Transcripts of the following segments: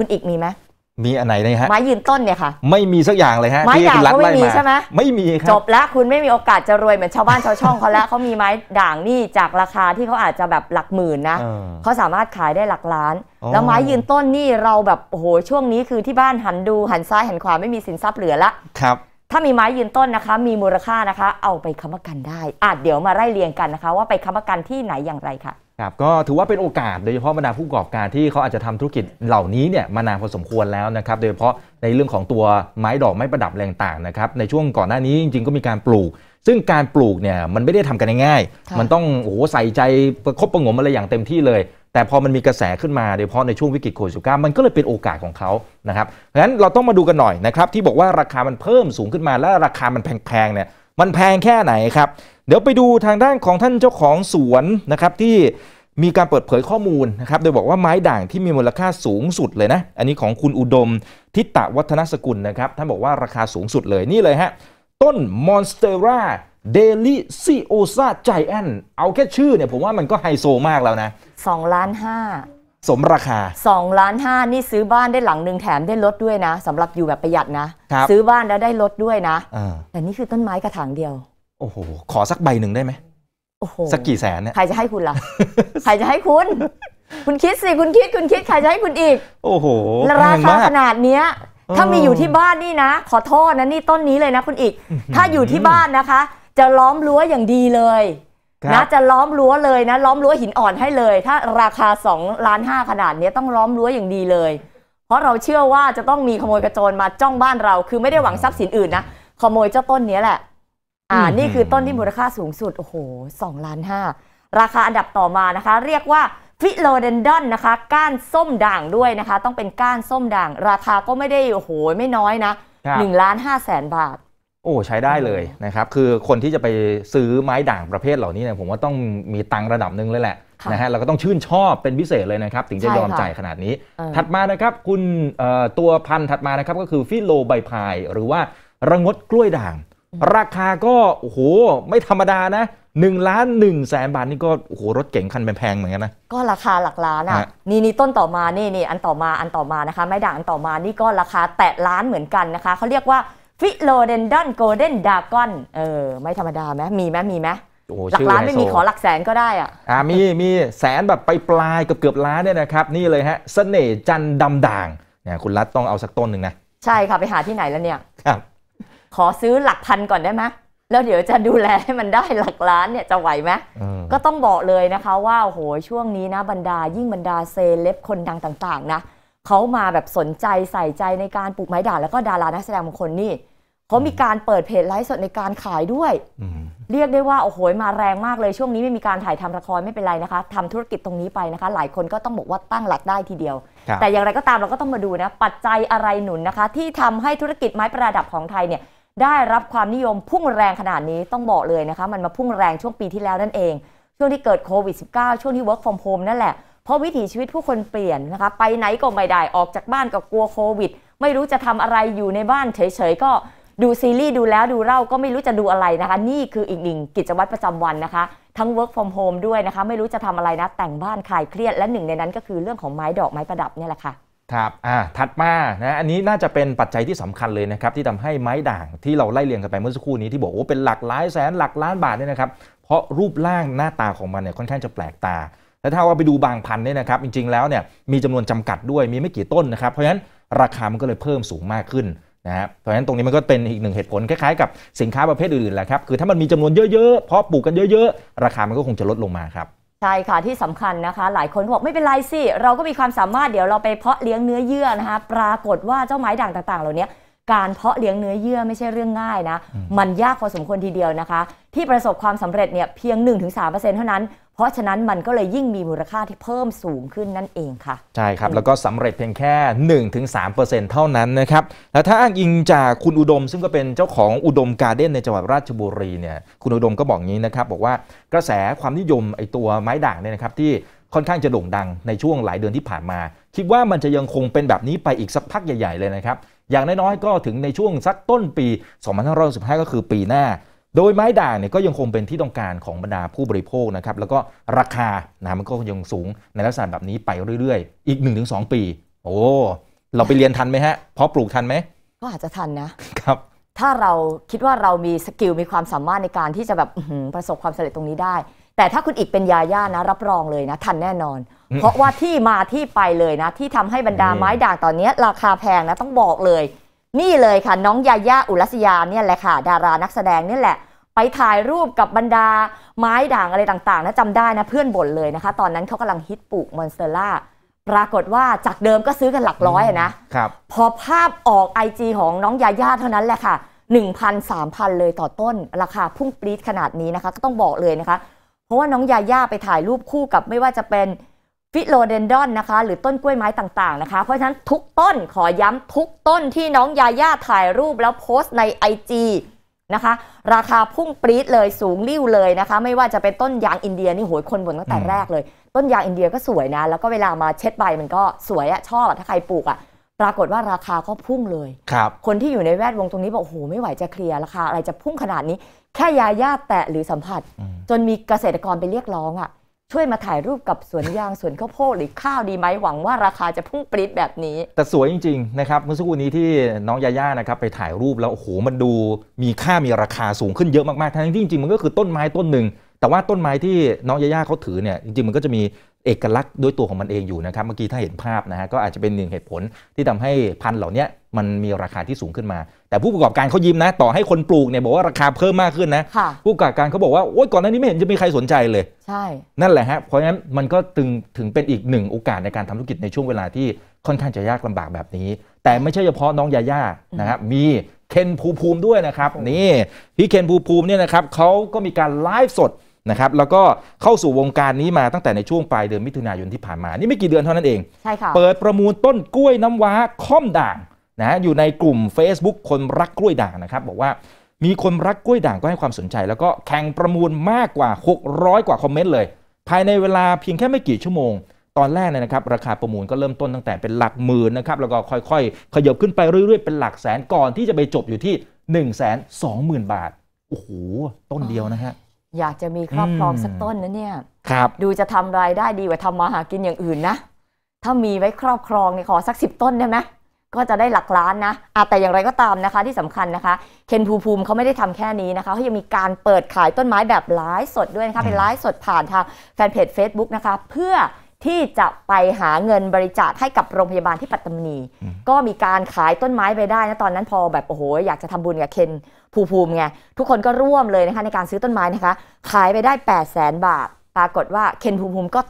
คุณอีกมีไหมมีอันไหนละฮะไม้ยืนต้นเนี่ยค่ะ ไม่มีสักอย่างเลยฮะไม้ด่างก็ไม่มีใช่ไหมไม่มีครับจบแล้วคุณไม่มีโอกาสจะรวยเหมือนชาวบ้านชาวช่องเขาแล้วเขามีไม้ด่างนี่จากราคาที่เขาอาจจะแบบหลักหมื่นนะเขาสามารถขายได้หลักล้าน แล้วไม้ยืนต้นนี่เราแบบโอ้โหช่วงนี้คือที่บ้านหันดูหันซ้ายหันขวาไม่มีสินทรัพย์เหลือละครับ ถ้ามีไม้ยืนต้นนะคะ มีมูลค่านะคะ เอาไปค้ำประกันได้อาจเดี๋ยวมาไล่เรียงกันนะคะ ว่าไปค้ำประกันที่ไหนอย่างไรค่ะครับก็ถือว่าเป็นโอกาสโดยเฉพาะบรรดาผู้ประกอบการที่เขาอาจจะทำธุรกิจเหล่านี้เนี่ยมานานพอสมควรแล้วนะครับ โดยเฉพาะในเรื่องของตัวไม้ดอกไม้ประดับแรงต่างนะครับในช่วงก่อนหน้านี้จริงๆก็มีการปลูก ซึ่งการปลูกเนี่ยมันไม่ได้ทำกันง่ายมันต้องโอ้โหใส่ใจประคบประงมอะไรอย่างเต็มที่เลย แต่พอมันมีกระแสขึ้นมาโดยเฉพาะในช่วงวิกฤตโควิดสิมันก็เลยเป็นโอกาสของเขานะครับเพราะฉะนั้นเราต้องมาดูกันหน่อยนะครับที่บอกว่าราคามันเพิ่มสูงขึ้นมา และราคามันแพงๆเนี่ยมันแพงแค่ไหนครับเดี๋ยวไปดูทางด้านของท่านเจ้าของสวนนะครับที่มีการเปิดเผยข้อมูลนะครับโดยบอกว่าไม้ด่างที่มีมูลค่าสูงสุดเลยนะ อันนี้ของคุณอุดมทิตะวัฒนสกุลนะครับ ท่านบอกว่าราคาสูงสุดเลยนี่เลยฮะ ต้นมอนสเตอร่าเดลิซิโอซาไจแอนเอาแค่ชื่อเนี่ยผมว่ามันก็ไฮโซมากแล้วนะ2ล้านห้าสมราคา2ล้านห้านี่ซื้อบ้านได้หลังหนึ่งแถมได้ลดด้วยนะสำหรับอยู่แบบประหยัดนะ ซื้อบ้านแล้วได้ลดด้วยนะแต่นี่คือต้นไม้กระถางเดียวโอ้โห ขอสักใบหนึ่งได้ไหมโอ้โหสักกี่แสนเนี่ย ใครจะให้คุณล่ะใครจะให้คุณ คุณคิดสิ คุณคิด คุณคิด ใครจะให้คุณอีก โอ้โห ราคาขนาดเนี้ย ถ้ามีอยู่ที่บ้านนี่นะ ขอโทษนะ นี่ต้นนี้เลยนะคุณอีก ถ้าอยู่ที่บ้านนะคะ จะล้อมรั้วอย่างดีเลยนะจะล้อมรั้วเลยนะ ล้อมรั้วหินอ่อนให้เลย ถ้าราคาสองล้านห้าขนาดนี้ต้องล้อมรั้วอย่างดีเลย เพราะเราเชื่อว่าจะต้องมีขโมยกระโจน มาจ้องบ้านเรา คือไม่ได้หวังทรัพย์สินอื่นนะ ขโมยเจ้าต้นนี้แหละอ่า นี่คือต้นที่มูลค่าสูงสุด โอ้โหสองล้านห้าราคาอันดับต่อมานะคะเรียกว่า ฟิโลเดนดอนนะคะก้านส้มด่างด้วยนะคะต้องเป็นก้านส้มด่าง ราคาก็ไม่ได้ โอ้โห ไม่น้อยนะหนึ่งล้านห้าแสนบาท โอ้ใช้ได้เลยนะครับคือคนที่จะไปซื้อไม้ด่างประเภทเหล่านี้เนี่ยผมว่าต้องมีตังระดับหนึ่งเลยแหละนะฮะเราก็ต้องชื่นชอบเป็นพิเศษเลยนะครับ ถึงจะยอมจ่ายขนาดนี้ ถัดมานะครับคุณตัวพันธุ์ถัดมานะครับก็คือฟิโลใบพาย หรือว่าระงดกล้วยด่างราคาก็โอ้โหไม่ธรรมดานะหนึ่งล้านหนึ่งแสนบาทนี่ก็โอ้โหรถเก่งคันแพงเหมือนกันนะก็ราคาหลักล้านอ่ะนี่นี่ต้นต่อมานี่นี่อันต่อมาอันต่อมานะคะไม่ด่างอันต่อมานี่ก็ราคาแตะล้านเหมือนกันนะคะเขาเรียกว่าฟิโลเดนดอนโกลเด้นดากอนเออไม่ธรรมดาไหมมีไหมมีไหมหลักล้านไม่มีขอหลักแสนก็ได้อ่ะอ่ามีมีแสนแบบไปปลายเกือบเกือบล้านเนี่ยนะครับ นี่เลยฮะเสน่ห์จันดำด่างเนี่ยคุณรัตต้องเอาสักต้นหนึ่งนะใช่ค่ะไปหาที่ไหนแล้วเนี่ยครับขอซื้อหลักพันก่อนได้ไหมแล้วเดี๋ยวจะดูแลให้มันได้หลักล้านเนี่ยจะไหวไหมก็ต้องบอกเลยนะคะว่าโอ้โหช่วงนี้นะบรรดายิ่งบรรดาเซเลบคนดังต่างๆนะเขามาแบบสนใจใส่ใจในการปลูกไม้ด่างแล้วก็ดารานักแสดงบางคนนี่เขามีการเปิดเพจไลฟ์สดในการขายด้วย เรียกได้ว่าโอ้โหมาแรงมากเลยช่วงนี้ไม่มีการถ่ายทำละครไม่เป็นไรนะคะทำธุรกิจตรงนี้ไปนะคะ หลายคนก็ต้องบอกว่าตั้งหลักได้ทีเดียว แต่อย่างไรก็ตามเราก็ต้องมาดูนะ ปัจจัยอะไรหนุนนะคะ ที่ทำให้ธุรกิจไม้ประดับของไทยเนี่ยได้รับความนิยมพุ่งแรงขนาดนี้ต้องบอกเลยนะคะ มันมาพุ่งแรงช่วงปีที่แล้วนั่นเองช่วงที่เกิดโควิด -19 ช่วงที่ work from home นั่นแหละ เพราะวิถีชีวิตผู้คนเปลี่ยนนะคะ ไปไหนก็ไม่ได้ ออกจากบ้านก็กลัวโควิด ไม่รู้จะทำอะไรอยู่ในบ้านเฉยๆก็ดูซีรีส์ดูแล้วดูเล่าก็ไม่รู้จะดูอะไรนะคะ นี่คืออีกหนึ่ง กิจวัตรประจำวันนะคะทั้ง work from home ด้วยนะคะไม่รู้จะทำอะไรนะแต่งบ้านคลายเครียดและหนึ่ง ในนั้นก็คือเรื่องของไม้ดอกไม้ประดับนี่แหละค่ะครับ อ่า ถัดมานะอันนี้น่าจะเป็นปัจจัยที่สำคัญเลยนะครับ ที่ทำให้ไม้ด่างที่เราไล่เรียงกันไปเมื่อสักครู่นี้ ที่บอกว่าเป็นหลักหลายแสนหลักล้านบาทเนี่ยนะครับ เพราะรูปร่างหน้าตาของมันเนี่ยค่อนข้างจะแปลกตา และถ้าว่าไปดูบางพันเนี่ยนะครับ จริงๆ แล้วเนี่ย มีจำนวนจำกัดด้วย มีไม่กี่ต้นนะครับ เพราะฉะนั้นราคา มันก็เลยเพิ่มสูงมากขึ้นนะฮะเพราะฉะนั้นตรงนี้มันก็เป็นอีกหนึ่งเหตุผลคล้ายๆ กับสินค้าประเภทอื่นๆ แหละครับ คือถ้ามันมีจำนวนเยอะๆ เพราะปลูกกันเยอะๆ ราคา มันก็คงจะลดลงมาครับใช่ค่ะที่สำคัญนะคะ หลายคนบอกไม่เป็นไรสิเราก็มีความสามารถเดี๋ยวเราไปเพาะเลี้ยงเนื้อเยื่อนะคะปรากฏว่าเจ้าไม้ด่างต่าง ๆ เหล่านี้การเพราะเลี้ยงเนื้อเยื่อไม่ใช่เรื่องง่ายนะมันยากพอสมควรทีเดียวนะคะ ที่ประสบความสำเร็จเนี่ยเพียง 1-3%เท่านั้นพราะฉะนั้นมันก็เลยยิ่งมีมูลค่าที่เพิ่มสูงขึ้นนั่นเองค่ะใช่ครับ แล้วก็สำเร็จเพียงแค่ 1-3%เท่านั้นนะครับ แล้วถ้าอ้างอิงจากคุณอุดมซึ่งก็เป็นเจ้าของอุดมการ์เด้นในจังหวัดราชบุรีเนี่ยคุณอุดมก็บอกงี้นะครับบอกว่ากระแสความนิยมไอตัวไม้ด่างเนี่ยนะครับที่ค่อนข้างจะโด่งดังในช่วงหลายเดือนที่ผ่านมา คิดว่ามันจะยังคงเป็นแบบนี้ไปอีกสักพักใหญ่ ๆเลยนะครับอย่างน้อยๆก็ถึงในช่วงสักต้นปี2 5 1 5ก็คือปีหน้าโดยไม้ด่างเนี่ยก็ยังคงเป็นที่ต้องการของบรรดาผู้บริโภคนะครับ แล้วก็ราคานะมันก็ยังสูงในลักษณะแบบนี้ไปเรื่อยๆ อีก 1-2 ปี โอ้เราไปเรียนทันไหมฮะเพราะปลูกทันไหม ก็อาจจะทันนะครับ ถ้าเราคิดว่าเรามีสกิล มีความสามารถในการที่จะแบบประสบความสำเร็จตรงนี้ได้ แต่ถ้าคุณอีกเป็นยาย่านะรับรองเลยนะ ทันแน่นอน เพราะว่าที่มาที่ไปเลยนะ ที่ทำให้บรรดาไม้ด่างตอนนี้ราคาแพงนะต้องบอกเลยนี่เลยค่ะ น้องยาย่าอุรัสยาเนี่ยแหละค่ะดารานักแสดงเนี่ยแหละ ไปถ่ายรูปกับบรรดาไม้ด่างอะไรต่างๆนะจำได้นะเพื่อนบ่นเลยนะคะ ตอนนั้นเขากำลังฮิตปลูกมอนสเตอร่าปรากฏว่าจากเดิมก็ซื้อกันหลักร้อยนะครับพอภาพออกไอจีของน้องยาย่าเท่านั้นแหละค่ะ 1,000 3,000 เลยต่อต้น ราคาพุ่งปรี๊ดขนาดนี้นะคะ ก็ต้องบอกเลยนะคะ เพราะว่าน้องยาย่าไปถ่ายรูปคู่กับไม่ว่าจะเป็นฟิโลเดนดอนนะคะ หรือต้นกล้วยไม้ต่างๆนะคะเพราะฉะนั้นทุกต้นขอย้ำทุกต้นที่น้องยาย่าถ่ายรูปแล้วโพสต์ในจีนะคะ ราคาพุ่งปรี๊ดเลยสูงริ้วเลยนะคะ ไม่ว่าจะเป็นต้นยางอินเดียนี่โหยคนบนตั้งแต่แรกเลยต้นยางอินเดียก็สวยนะ แล้วก็เวลามาเช็ดใบมันก็สวยอะชอบถ้าใครปลูกอะปรากฏว่าราคาก็พุ่งเลยครับคนที่อยู่ในแวดวงตรงนี้บอกโอ้โหไม่ไหวจะเคลียร์ราคาอะไรจะพุ่งขนาดนี้แค่ยาย่าแตะหรือสัมผัส จนมีเกษตรกรไปเรียกร้องอะช่วยมาถ่ายรูปกับสวนยางสวนข้าวโพดหรือข้าวดีไหมหวังว่าราคาจะพุ่งปรี๊ดแบบนี้ แต่สวยจริงๆนะครับเมื่อสักครู่นี้ที่น้องยาย่านะครับไปถ่ายรูปแล้วโอ้โหมันดูมีค่ามีราคาสูงขึ้นเยอะมากๆทั้งที่จริงๆมันก็คือต้นไม้ต้นหนึ่ง แต่ว่าต้นไม้ที่น้องยาย่าเขาถือเนี่ยจริงๆมันก็จะมีเอกลักษณ์ด้วยตัวของมันเองอยู่นะครับเมื่อกี้ถ้าเห็นภาพนะฮะก็อาจจะเป็นหนึ่งเหตุผลที่ทำให้พันธุ์เหล่านี้มันมีราคาที่สูงขึ้นมา แต่ผู้ประกอบการเขายิ้มนะ ต่อให้คนปลูกเนี่ยบอกว่าราคาเพิ่มมากขึ้นนะผู้ประกอบการเขาบอกว่าโอ๊ยก่อนหน้านี้ไม่เห็นจะมีใครสนใจเลยใช่นั่นแหละฮะเพราะฉะนั้นมันก็ถึงถึงเป็นอีกหนึ่งโอกาสในการทำธุรกิจในช่วงเวลาที่ค่อนข้างจะยากลำบากแบบนี้ แต่ไม่ใช่เฉพาะน้องยาย่านะครับมีเคนภูภูมิด้วยนะครับนี่พี่เคนภูภูมิเนี่ยนะครับเขาก็มีการไลฟ์สดนะครับแล้วก็เข้าสู่วงการนี้มาตั้งแต่ในช่วงปลายเดือนมิถุนายนที่ผ่านมานี่ไม่กี่เดือนเท่านั้นเองใช่ค่ะเปิดประมูลต้นกล้วยน้ำว้าค่อมด่างนะอยู่ในกลุ่ม Facebook คนรักกล้วยด่างนะครับ บอกว่ามีคนรักกล้วยด่างก็ให้ความสนใจแล้วก็แข่งประมูลมากกว่า 600 กว่าคอมเมนต์เลย ภายในเวลาเพียงแค่ไม่กี่ชั่วโมง ตอนแรกเนี่ยนะครับ ราคาประมูลก็เริ่มต้นตั้งแต่เป็นหลักหมื่นนะครับแล้วก็ค่อยๆขยบขึ้นไปเรื่อย ๆเป็นหลักแสนก่อนที่จะไปจบอยู่ที่1 2 0 0 0 0 บาทโอ้โหต้นเดียวนะฮะอยากจะมีครอบครองสักต้นนะเนี่ยครับดูจะทำรายได้ดีกว่าทำมาหากินอย่างอื่นนะถ้ามีไว้ครอบครองเนี่ยขอสักสิบต้นได้ไหมก็จะได้หลักล้านนะอะแต่อย่างไรก็ตามนะคะที่สำคัญนะคะเคนภูภูมิเขาไม่ได้ทำแค่นี้นะคะเขายังมีการเปิดขายต้นไม้แบบไลฟ์สดด้วยนะคะเป็นไลฟ์สดผ่านทางแฟนเพจ Facebook นะคะเพื่อที่จะไปหาเงินบริจาคให้กับโรงพยาบาลที่ปัตตานีก็มีการขายต้นไม้ไปได้นะตอนนั้นพอแบบโอ้โหอยากจะทำบุญกับเคนภูภูมิไงทุกคนก็ร่วมเลยนะคะในการซื้อต้นไม้นะคะขายไปได้ 8 0 0แสนบาทปรากฏว่าเคนภูภูมิก็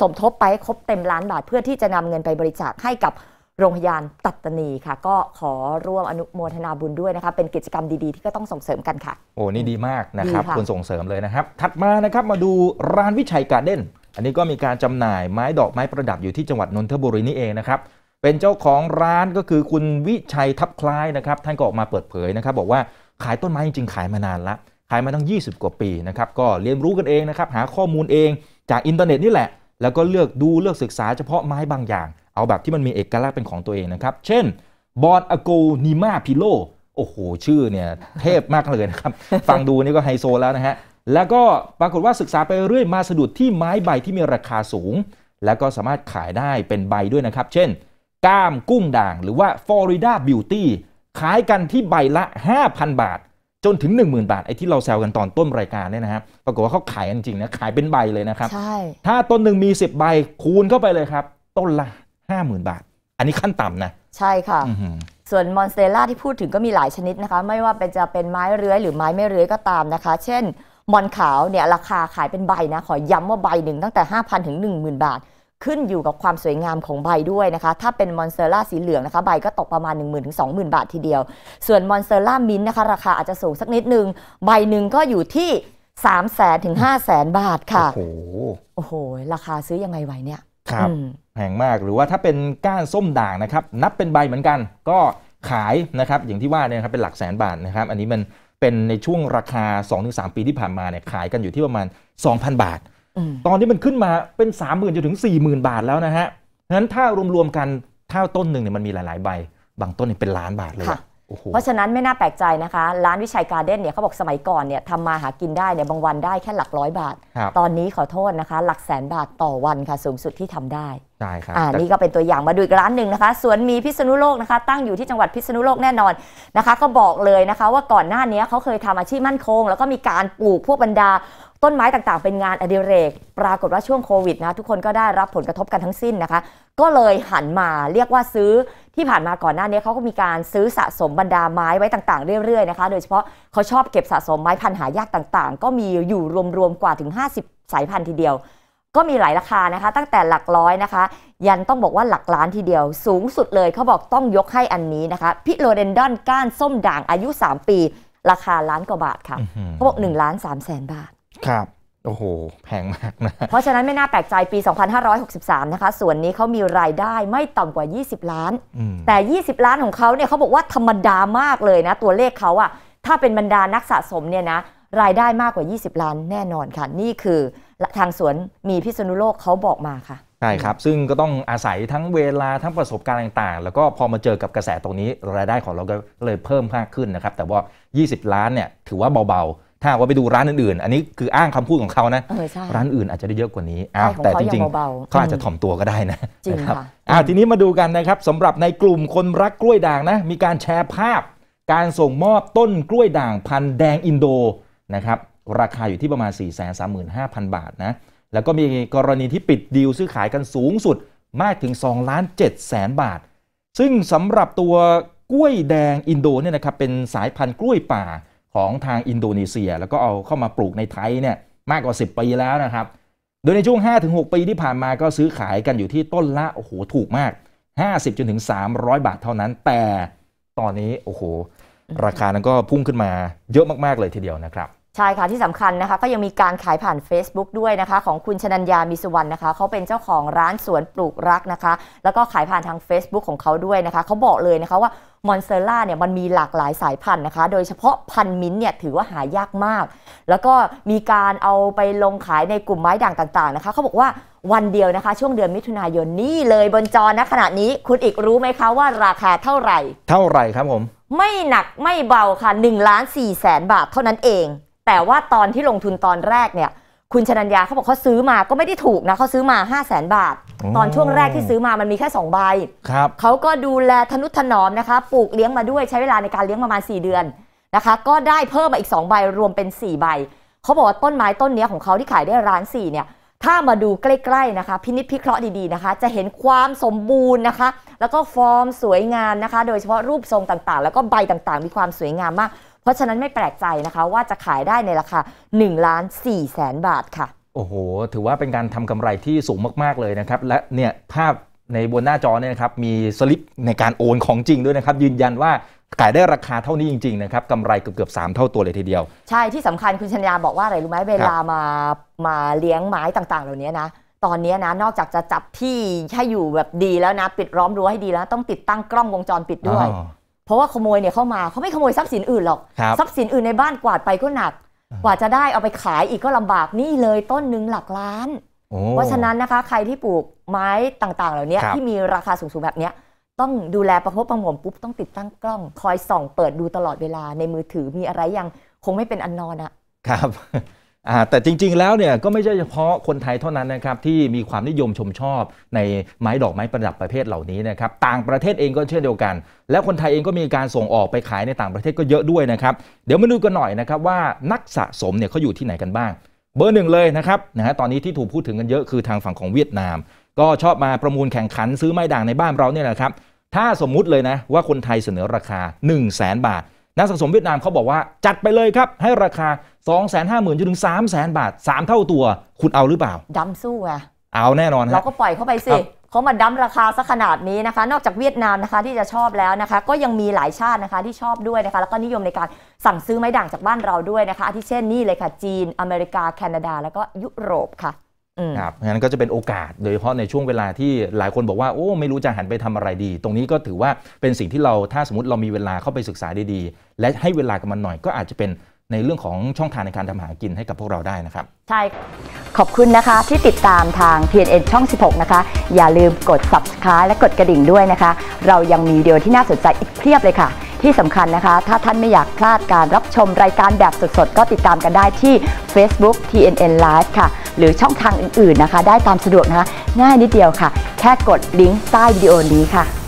สมทบไปครบเต็มล้านบาท เพื่อที่จะนำเงินไปบริจาคให้กับโรงพยาบาลตัตตนีค่ะ ก็ขอร่วมอนุโมทนาบุญด้วยนะคะเป็นกิจกรรมดีๆที่ก็ต้องส่งเสริมกันค่ะ โอ้นี่ดีมากนะครับควรส่งเสริมเลยนะครับ ถัดมานะครับมาดูร้านวิชัยการเด้นอันนี้ก็มีการจำหน่ายไม้ดอกไม้ประดับอยู่ที่จังหวัดนนทบุรีนี่เองนะครับเป็นเจ้าของร้านก็คือคุณวิชัยทับคล้ายนะครับ ท่านก็ออกมาเปิดเผยนะครับบอกว่าขายต้นไม้จริงๆขายมานานละขายมาตั้ง 20 กว่าปีนะครับก็เรียนรู้กันเองนะครับหาข้อมูลเองจากอินเทอร์เน็ตนี่แหละ แล้วก็เลือกดูเลือกศึกษาเฉพาะไม้บางอย่าง เอาแบบที่มันมีเอกลักษณ์เป็นของตัวเองนะครับ เช่น บอร์ดอโกนิมาพิโล โอ้โห ชื่อเนี่ยเทพมากเลยนะครับ ฟังดูนี่ก็ไฮโซแล้วนะฮะแล้วก็ปรากฏว่าศึกษาไปเรื่อยมาสะดุดที่ไม้ใบที่มีราคาสูง แล้วก็สามารถขายได้เป็นใบด้วยนะครับเช่นก้ามกุ้งด่างหรือว่าฟลอริดาบิวตี้ขายกันที่ใบละ 5,000 บาท จนถึง 10,000 บาทไอ้ที่เราแซวกันตอนต้นรายการเนี่ยนะฮะปรากฏว่าเขาขายจริงนะขายเป็นใบเลยนะครับใช่ถ้าต้นหนึ่งมี10ใบคูณเข้าไปเลยครับ ต้นละ 50,000 บาท อันนี้ขั้นต่ำนะ ใช่ค่ะส่วนมอนสเตล่าที่พูดถึงก็มีหลายชนิดนะคะไม่ว่าเป็นจะเป็นไม้เรื้อยหรือไม้ไม่เรื้อยก็ตามนะคะ เช่นมอนขาวเนี่ยราคาขายเป็นใบนะขอย้ำว่าใบหนึ่งตั้งแต่ 5,000ถึง10,000 บาทขึ้นอยู่กับความสวยงามของใบด้วยนะคะ ถ้าเป็นมอนเซอร่าสีเหลืองนะคะใบก็ตกประมาณ 1 0 0 0 0ถึง2 0 0 0 บาททีเดียว ส่วนมอนเซอร่ามินนะคะราคาอาจจะสูงสักนิดนึงใบหนึ่งก็อยู่ที่ 3 0 0แสนถึง5 0 0แสนบาทค่ะ โอ้โห โอ้โห ราคาซื้อยังไงไหวเนี่ย ครับแพงมาก หรือว่าถ้าเป็นก้านส้มด่างนะครับ นับเป็นใบเหมือนกัน ก็ขายนะครับอย่างที่ว่าเนี่ยครับเป็นหลักแสนบาทนะครับ อันนี้มันเป็นในช่วงราคา2-3ปีที่ผ่านมาเนี่ยขายกันอยู่ที่ประมาณ 2,000 บาทตอนนี้มันขึ้นมาเป็น 3 0,000ื่นจนถึง 4 0,000 บาทแล้วนะฮะนั้นถ้ารวมๆกันถ้าต้นหนึ่งเนี่ยมันมีหลายๆใบ บางต้นเนี่ยเป็นล้านบาทเลย เพราะฉะนั้นไม่น่าแปลกใจนะคะร้านวิชัยการเด้นเนี่ยเขาบอกสมัยก่อนเนี่ยทำมาหากินได้เนี่ยบางวันได้แค่หลักร้อยบาท ตอนนี้ขอโทษนะคะ หลักแสนบาทต่อวันค่ะสูงสุดที่ทำได้ ใช่ครับ อ่า นี่ก็เป็นตัวอย่างมาดูอีกร้านหนึ่งนะคะสวนมีพิษณุโลกนะคะ ตั้งอยู่ที่จังหวัดพิษณุโลกแน่นอนนะคะ ก็บอกเลยนะคะ ว่าก่อนหน้านี้เขาเคยทำอาชีพมั่นคง แล้วก็มีการปลูกพวกบรรดาต้นไม้ต่างๆ เป็นงานอดิเรก ปรากฏว่าช่วงโควิดนะทุกคนก็ได้รับผลกระทบกันทั้งสิ้นนะคะ ก็เลยหันมาเรียกว่าซื้อที่ผ่านมาก่อนหน้านี้เขาก็มีการซื้อสะสมบรรดาไม้ไว้ต่างๆเรื่อยๆนะคะโดยเฉพาะเขาชอบเก็บสะสมไม้พันหายากต่างๆ ก็มีอยู่รวมๆกว่าถึง 50 สายพันธุ์ทีเดียว ก็มีหลายราคานะคะ ตั้งแต่หลักร้อยนะคะ ยันต้องบอกว่าหลักล้านทีเดียว สูงสุดเลยเขาบอกต้องยกให้อันนี้นะคะ พิโรเดนดอนก้านส้มด่างอายุ 3 ปี ราคาล้านกว่าบาทค่ะเขาบอก1ล้าน3แสนบาทครับ โอ้โหแพงมากนะ เพราะฉะนั้นไม่น่าแปลกใจปี 2563นะคะส่วนนี้เขามีรายได้ไม่ต่ำกว่า 20 ล้าน แต่ 20 ล้านของเขาเนี่ยเขาบอกว่าธรรมดามากเลยนะ ตัวเลขเขาอะถ้าเป็นบรรดานักสะสมเนี่ยนะรายได้มากกว่า 20 ล้านแน่นอนค่ะ นี่คือทางสวนมีพิษณุโลกเขาบอกมาค่ะใช่ครับ ซึ่งก็ต้องอาศัยทั้งเวลาทั้งประสบการณ์ต่างๆ แล้วก็พอมาเจอกับกระแสตรงนี้ รายได้ของเราก็เลยเพิ่มมากขึ้นนะครับแต่ว่า 20 ล้านเนี่ยถือว่าเบาถ้าว่าไปดูร้านอื่นๆอันนี้คืออ้างคำพูดของเขานะร้านอื่นอาจจะได้เยอะกว่านี้อ้าวแต่จริงๆเขาอาจจะถ่อมตัวก็ได้นะจริงค่ะอ้าวทีนี้มาดูกันนะครับสำหรับในกลุ่มคนรักกล้วยด่างนะมีการแชร์ภาพ การส่งมอบต้นกล้วยด่างพันธุ์แดงอินโดนะครับราคาอยู่ที่ประมาณ 4 3 5 0 0 0 บาทนะแล้วก็มีกรณีที่ปิดดีลซื้อขายกันสูงสุดมากถึง2ล้าน7แสนบาท ซึ่งสำหรับตัวกล้วยแดงอินโดเนี่ยนะครับเป็นสายพันธุ์กล้วยป่าของทางอินโดนีเซียแล้วก็เอาเข้ามาปลูกในไทยเนี่ยมากกว่า 10 ปีแล้วนะครับ โดยในช่วง 5-6 ปีที่ผ่านมาก็ซื้อขายกันอยู่ที่ต้นละโอ้โหถูกมาก 50จนถึง300 บาทเท่านั้น แต่ตอนนี้โอ้โห ราคานั้นก็พุ่งขึ้นมาเยอะมาก ๆ เลยทีเดียวนะครับใช่ค่ะ ที่สำคัญนะคะก็ยังมีการขายผ่าน Facebook ด้วยนะคะ ของคุณชนัญญามีสุวรรณนะคะเขาเป็นเจ้าของร้านสวนปลูกรักนะคะ แล้วก็ขายผ่านทาง Facebook ของเขาด้วยนะคะเขาบอกเลยนะคะว่า มอนเซอล่าเนี่ยมันมีหลากหลายสายพันธุ์นะคะ โดยเฉพาะพันธุ์มิ้นเนี่ยถือว่าหายากมาก แล้วก็มีการเอาไปลงขายในกลุ่มไม้ด่างต่างๆนะคะเขาบอกว่าวันเดียวนะคะ ช่วงเดือนมิถุนายนนี่เลยบนจอนะขณะนี้คุณอีกรู้ไหมคะว่าราคาเท่าไหร่เท่าไหร่ครับผมไม่หนักไม่เบาค่ะ1ล้านสี่แสนบาทเท่านั้นเองแต่ว่าตอนที่ลงทุนตอนแรกเนี่ย คุณชนัญญาเขาบอกเขาซื้อมาก็ไม่ได้ถูกนะเขาซื้อมา 5 0 0แสนบาท ตอนช่วงแรกที่ซื้อมามันมีแค่ 2 ใบครับเขาก็ดูแลทนุถนอมนะคะปลูกเลี้ยงมาด้วยใช้เวลาในการเลี้ยงประมาณ4เดือนนะคะก็ได้เพิ่มมาอีก2ใบรวมเป็น 4 ใบเขาบอกว่าต้นไม้ต้นนี้ของเขาที่ขายได้ร้าน4เนี่ยถ้ามาดูใกล้ๆนะคะพินิจพิเคราะห์ดีๆนะคะ จะเห็นความสมบูรณ์นะคะ แล้วก็ฟอร์มสวยงามนะคะ โดยเฉพาะรูปทรงต่างๆ แล้วก็ใบต่างๆ มีความสวยงามมากเพราะฉะนั้นไม่แปลกใจนะคะว่าจะขายได้ในราคา1ล้าน4แสนบาทค่ะ โอ้โห ถือว่าเป็นการทำกำไรที่สูงมาก ๆ เลยนะครับ และเนี่ยภาพในบนหน้าจอเนี่ยครับมีสลิปในการโอนของจริงด้วยนะครับ ยืนยันว่าขายได้ราคาเท่านี้จริงๆนะครับกำไรเกือบเกือบสามเท่าตัวเลยทีเดียว ใช่ ที่สำคัญคุณชัญญาบอกว่าอะไรรู้ไหมเวลามามาเลี้ยงไม้ต่างๆ เหล่านี้นะตอนนี้นะนอกจากจะจับที่ให้อยู่แบบดีแล้วนะปิดร้อมรั้วให้ดีแล้ว ต้องติดตั้งกล้องวงจรปิดด้วยราะว่าขโมยเนี่ยเข้ามาเขาไม่ขโมยทรัพย์สินอื่นหรอกทรัพย์สินอื่นในบ้านกวาดไปก็หนักกว่าจะได้เอาไปขายอีกก็ลำบากนี่เลยต้นหนึ่งหลักล้าน เพราะฉะนั้นนะคะใครที่ปลูกไม้ต่างๆ เหล่านี้ที่มีราคาสูงๆแบบนี้ต้องดูแลประคบประงมปุ๊บต้องติดตั้งกล้องคอยส่องเปิดดูตลอดเวลาในมือถือมีอะไรยังคงไม่เป็นอันนอนอะครับแต่จริงๆ แล้วเนี่ยก็ไม่ใช่เฉพาะคนไทยเท่านั้นนะครับที่มีความนิยมชมชอบในไม้ดอกไม้ประดับประเภทเหล่านี้นะครับต่างประเทศเองก็เช่นเดียวกัน และคนไทยเองก็มีการส่งออกไปขายในต่างประเทศก็เยอะด้วยนะครับ เดี๋ยวมาดูกันหน่อยนะครับว่านักสะสมเนี่ยเขาอยู่ที่ไหนกันบ้าง เบอร์หนึ่งเลยนะครับนะฮะตอนนี้ที่ถูกพูดถึงกันเยอะคือทางฝั่งของเวียดนาม ก็ชอบมาประมูลแข่งขันซื้อไม้ด่างในบ้านเราเนี่ยนะครับถ้าสมมุติเลยนะว่าคนไทยเสนอราคา1 0 0 0 0แบาทนักสะสมเวียดนามเขาบอกว่าจัดไปเลยครับ ให้ราคา 2 5 0 0 0 0จนถึง 3 0 0 0 0 บาท 3 เท่าตัว คุณเอาหรือเปล่าดัมสู้อะเอาแน่นอนฮะ เราก็ปล่อยเข้าไปสิ เขามาดัามราคาซะขนาดนี้นะคะ นอกจากเวียดนามนะคะที่จะชอบแล้วนะคะ ก็ยังมีหลายชาตินะคะที่ชอบด้วยนะคะ แล้วก็นิยมในการสั่งซื้อไม้ด่างจากบ้านเราด้วยนะคะ อาทิเช่นนี่เลยค่ะ จีน อเมริกา แคนาดา แล้วก็ยุโรปค่ะครับงั้นก็จะเป็นโอกาสโดยเฉพาะในช่วงเวลาที่หลายคนบอกว่า โอ้ ไม่รู้จะหันไปทำอะไรดี ตรงนี้ก็ถือว่าเป็นสิ่งที่เราถ้าสมมติเรามีเวลาเข้าไปศึกษาดีๆ และให้เวลากับมันหน่อยก็อาจจะเป็นในเรื่องของช่องทางในการทำหากินให้กับพวกเราได้นะครับ ใช่ขอบคุณนะคะที่ติดตามทาง PNN ช่อง 16 นะคะ อย่าลืมกด subscribe และกดกระดิ่งด้วยนะคะ เรายังมีวิดีโอที่น่าสนใจอีกเพียบเลยค่ะที่สำคัญนะคะ ถ้าท่านไม่อยากพลาดการรับชมรายการแบบสดๆ ก็ติดตามกันได้ที่ Facebook TNN Live ค่ะ หรือช่องทางอื่นๆนะคะ ได้ตามสะดวกนะคะ ง่ายนิดเดียวค่ะ แค่กดลิงก์ใต้วิดีโอนี้ค่ะ